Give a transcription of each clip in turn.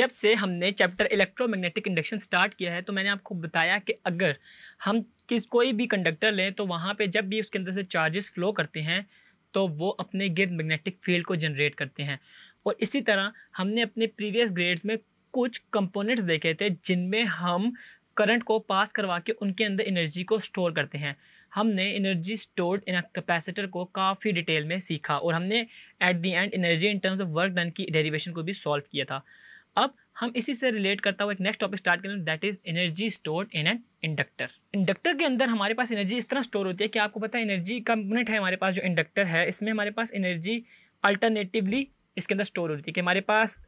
जब से हमने चैप्टर इलेक्ट्रोमैग्नेटिक इंडक्शन स्टार्ट किया है तो मैंने आपको बताया कि अगर हम किस कोई भी कंडक्टर लें तो वहाँ पे जब भी उसके अंदर से चार्जेस फ्लो करते हैं तो वो अपने गिर्द मैग्नेटिक फील्ड को जनरेट करते हैं और इसी तरह हमने अपने प्रीवियस ग्रेड्स में कुछ कंपोनेंट्स देखे थे जिनमें हम करंट को पास करवा के उनके अंदर एनर्जी को स्टोर करते हैं हमने एनर्जी स्टोर्ड इन कैपेसिटर को काफ़ी डिटेल में सीखा और हमने at the end energy in terms of work done की डेरिवेशन को भी सॉल्व किया था अब हम इसी से रिलेट करता हुआ एक नेक्स्ट टॉपिक स्टार्ट करें that is energy stored in an inductor inductor के अंदर हमारे पास एनर्जी इस तरह स्टोर होती है कि आपको पता है एनर्जी कंपोनेंट है हमारे पास जो इंडक्टर है इसमें हमारे पास एनर्जी अल्टरनेटिवली इसके अंदर स्टोर होती है कि हमारे पास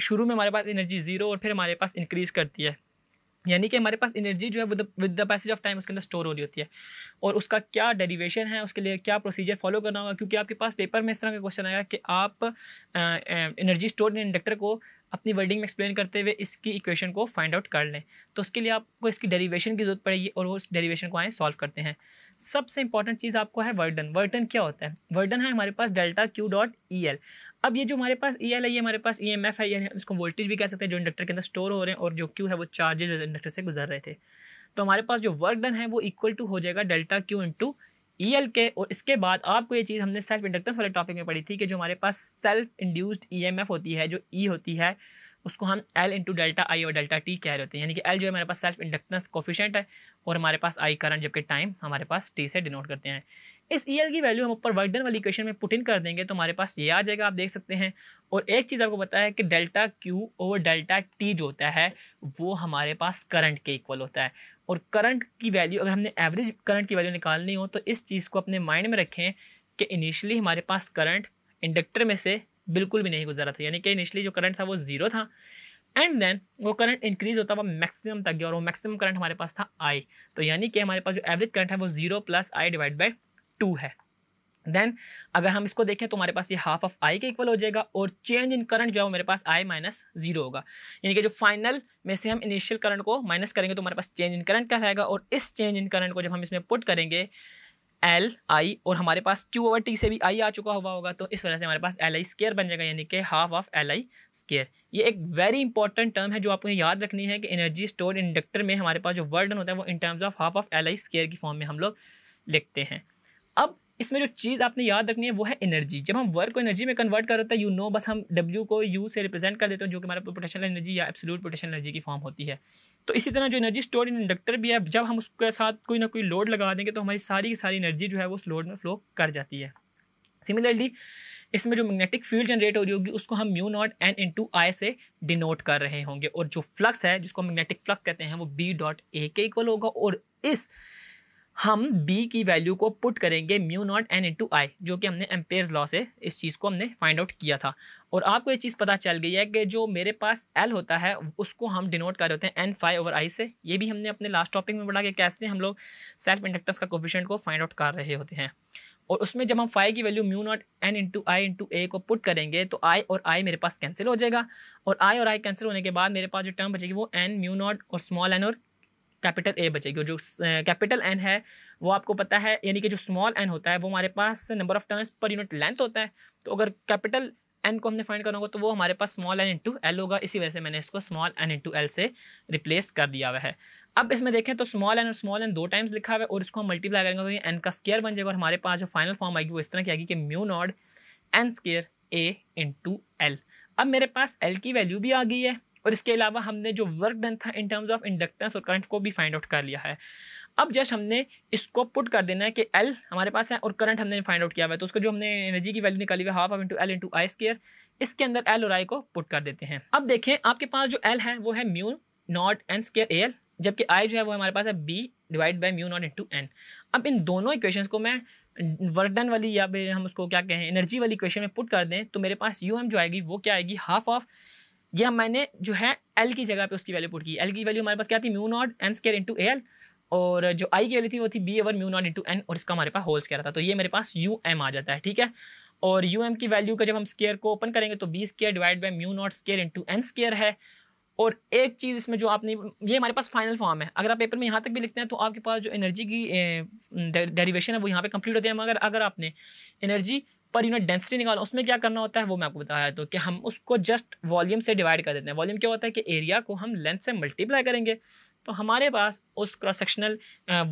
शुरू में हमारे पास एनर्जी ज़ीरो और फिर हमारे पास इंक्रीज़ करती है यानी कि हमारे पास एनर्जी जो है with the passage of time उसके अंदर स्टोर हो रही होती है और उसका क्या डेरिवेशन है उसके लिए क्या प्रोसीजर फॉलो करना होगा क्योंकि आपके पास पेपर में इस तरह का क्वेश्चन आएगा कि आप एनर्जी स्टोर इन इंडक्टर को अपनी वर्डिंग में एक्सप्लेन करते हुए इसकी इक्वेशन को फाइंड आउट कर लें तो उसके लिए आपको इसकी डेरिवेशन की जरूरत पड़ेगी और वो उस डेरिवेशन को आए सॉल्व करते हैं सबसे इंपॉर्टेंट चीज़ आपको है वर्डन वर्डन क्या होता है वर्डन है हमारे पास delta Q dot E L अब ये जो हमारे पास ई e एल है ये हमारे पास ई एम एफ है यानी इसको वोल्टेज भी कह सकते हैं जो इंडक्टर के अंदर स्टोर हो रहे हैं और जो क्यू है वो चार्जेज इंडक्टर से गुजर रहे थे तो हमारे पास जो वर्क डन है वो इक्वल टू हो जाएगा delta Q into E e L के और इसके बाद आपको ये चीज़ हमने सेल्फ इंडक्टेंस वाले टॉपिक में पढ़ी थी कि जो हमारे पास self induced E M F होती है जो ई e होती है उसको हम एल इंटू डेल्टा आई और डेल्टा टी कह रहे होते हैं यानी कि एल जो है हमारे पास सेल्फ इंडक्टेंस कोफिशेंट है और हमारे पास आई करंट जबकि टाइम हमारे पास टी से डिनोट करते हैं इस ई e एल की वैल्यू हम ऊपर वर्क डन वाली इक्वेशन में पुट इन कर देंगे तो हमारे पास ये आ जाएगा आप देख सकते हैं और एक चीज़ आपको पता है कि डेल्टा क्यू और डेल्टा टी जो होता है वो हमारे पास करंट के इक्वल होता है और करंट की वैल्यू अगर हमने एवरेज करंट की वैल्यू निकालनी हो तो इस चीज़ को अपने माइंड में रखें कि इनिशियली हमारे पास करंट इंडक्टर में से बिल्कुल भी नहीं गुजरा था यानी कि इनिशियली जो करंट था वो ज़ीरो था एंड देन वो करंट इंक्रीज होता हुआ मैक्सिमम तक गया और वो मैक्सिमम करंट हमारे पास था आई तो यानी कि हमारे पास जो एवरेज करंट है वो zero plus I divide by two है देन अगर हम इसको देखें तो हमारे पास ये हाफ ऑफ आई के इक्वल हो जाएगा और चेंज इन करंट जो है मेरे पास आई माइनस जीरो होगा यानी कि जो फाइनल में से हम इनिशियल करंट को माइनस करेंगे तो हमारे पास चेंज इन करंट का रहेगा और इस चेंज इन करंट को जब हम इसमें पुट करेंगे एल आई और हमारे पास क्यू ओवर टी से भी आई आ चुका हुआ होगा तो इस वजह से हमारे पास एल आई स्केयर बन जाएगा यानी कि half of L I square ये एक वेरी इंपॉर्टेंट टर्म है जो आपको याद रखनी है कि एनर्जी स्टोर इंडक्टर में हमारे पास जो वर्डन होता है वो in terms of half of L I square की फॉर्म में हम लोग लिखते हैं अब इसमें जो चीज़ आपने याद रखनी है वो है एनर्जी जब हम वर्क को एनर्जी में कन्वर्ट कर होता है यू नो बस हम डब्ल्यू को यू से रिप्रेजेंट कर देते हैं जो कि हमारा पोटेंशियल एनर्जी या एब्सोल्यूट पोटेंशियल एनर्जी की फॉर्म होती है तो इसी तरह जो एनर्जी स्टोर इन इंडक्टर भी है जब हम उसके साथ कोई ना कोई लोड लगा देंगे तो हमारी सारी की सारी एनर्जी जो है वो उस लोड में फ्लो कर जाती है सिमिलरली इसमें जो मैग्नेटिक फील्ड जनरेट हो रही होगी उसको हम mu naught N into I से डिनोट कर रहे होंगे और जो फ्लक्स है जिसको मैग्नेटिक फ्लक्स कहते हैं वो बी डॉट ए के इक्वल होगा और इस हम बी की वैल्यू को पुट करेंगे mu naught N into I जो कि हमने एम्पेयर लॉ से इस चीज़ को हमने फाइंड आउट किया था और आपको ये चीज़ पता चल गई है कि जो मेरे पास एल होता है उसको हम डिनोट कर रहे होते हैं एन फाइव ओवर आई से ये भी हमने अपने लास्ट टॉपिक में पढ़ा कि कैसे हम लोग सेल्फ इंडक्टर्स का कोफिशेंट को फाइंड आउट कर रहे होते हैं और उसमें जब हम फाइव की value mu naught N into I into A को पुट करेंगे तो आई और आई मेरे पास कैंसिल हो जाएगा और आई और आई कैंसिल होने के बाद मेरे पास जो टर्म बचेगी वो एन म्यू नॉट और स्मॉल एन और कैपिटल ए बचेगी और जो कैपिटल एन है वो आपको पता है यानी कि जो स्मॉल एन होता है वो हमारे पास number of turns per unit length होता है तो अगर कैपिटल एन को हमने फाइंड करना होगा तो वो हमारे पास स्मॉल एन इंटू एल होगा इसी वजह से मैंने इसको स्मॉल एन इंटू एल से रिप्लेस कर दिया हुआ है अब इसमें देखें तो स्मॉल एन और स्मॉल एन दो टाइम्स लिखा हुआ है और इसको हम मल्टीप्लाई करेंगे तो ये एन का स्केयर बन जाएगा और हमारे पास जो फाइनल फॉर्म आएगी वो इस तरह की आएगी कि mu naught N square A into L अब मेरे पास एल की वैल्यू भी आ गई है और इसके अलावा हमने जो वर्क डन था इन टर्म्स ऑफ इंडक्टेंस और करंट को भी फाइंड आउट कर लिया है अब जस्ट हमने इसको पुट कर देना है कि एल हमारे पास है और करंट हमने फाइंड आउट किया हुआ है तो उसको जो हमने एनर्जी की वैल्यू निकाली हुई half of into L into I square इसके अंदर एल और आई को पुट कर देते हैं अब देखें आपके पास जो एल है वो है mu naught N square A L जबकि आई जो है वो हमारे पास है B divide by mu naught into N अब इन दोनों इक्वेशन को मैं डन वाली या फिर हम उसको क्या कहें एनर्जी वाली इक्वेशन में पुट कर दें तो मेरे पास यू um एम जो आएगी वो क्या आएगी हाफ ऑफ यह मैंने जो है एल की जगह पे उसकी वैल्यू पुट की एल की वैल्यू हमारे पास क्या थी mu naught N square into L और जो आई की वैल्यू थी वो थी B over mu naught into N और इसका हमारे पास होल क्या था तो ये मेरे पास यू एम आ जाता है ठीक है और यू एम की वैल्यू का जब हम स्केयर को ओपन करेंगे तो B square divide by mu naught square into N square है और एक चीज़ इसमें जो आपने ये हमारे पास फाइनल फॉर्म है अगर आप पेपर में यहाँ तक भी लिखते हैं तो आपके पास जो एनर्जी की डेरिवेशन है वो यहाँ पे कंप्लीट होती है मगर अगर आपने एनर्जी पर यूनिट डेंसिटी निकालो उसमें क्या करना होता है वो मैं आपको बताया तो कि हम उसको जस्ट वॉल्यूम से डिवाइड कर देते हैं वॉल्यूम क्या होता है कि एरिया को हम लेंथ से मल्टीप्लाई करेंगे तो हमारे पास उस क्रॉस सेक्शनल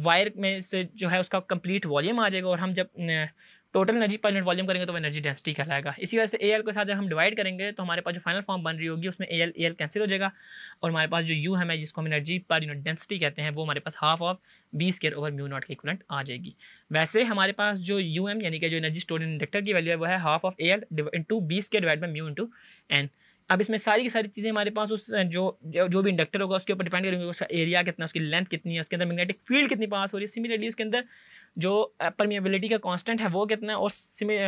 वायर में से जो है उसका कंप्लीट वॉल्यूम आ जाएगा और हम जब uh, total energy per unit volume करेंगे तो एनर्जी डेंसिटी कहलाएगा इसी वजह से ए के साथ जब हम डिवाइड करेंगे तो हमारे पास जो फाइनल फॉर्म बन रही होगी उसमें A L A L cancel हो जाएगा और हमारे पास जो यू है जिसको हम एनर्जी पर यूनिट डेंसिटी कहते हैं वो हमारे पास half of B square over mu naught के इक्वलेंट आ जाएगी वैसे हमारे पास जो यू एम यानी कि जो एनर्जी स्टोर इंडक्टर की वैल्यू है वो है half of A L into B square divide by mu into N अब इसमें सारी की सारी चीज़ें हमारे पास उस जो जो, जो भी इंडक्टर होगा उसके ऊपर डिपेंड करेंगे उसका एरिया कितना उसकी लेंथ कितनी है उसके अंदर मैग्नेटिक फील्ड कितनी पास हो रही है सिमिलरली उसके अंदर जो परमेबिलिटी का कांस्टेंट है वो कितना है और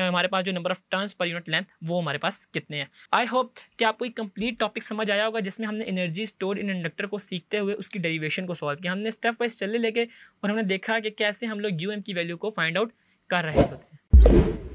हमारे पास जो number of turns per unit length वो हमारे पास कितने हैं आई होप कि आपको एक कंप्लीट टॉपिक समझ आया होगा जिसमें हमने एनर्जी स्टोर इन इंडक्टर को सीखते हुए उसकी डेरिवेशन को सॉल्व किया हमने स्टेप वाइज चले लेके और हमने देखा कि कैसे हम लोग यू um की वैल्यू को फाइंड आउट कर रहे होते हैं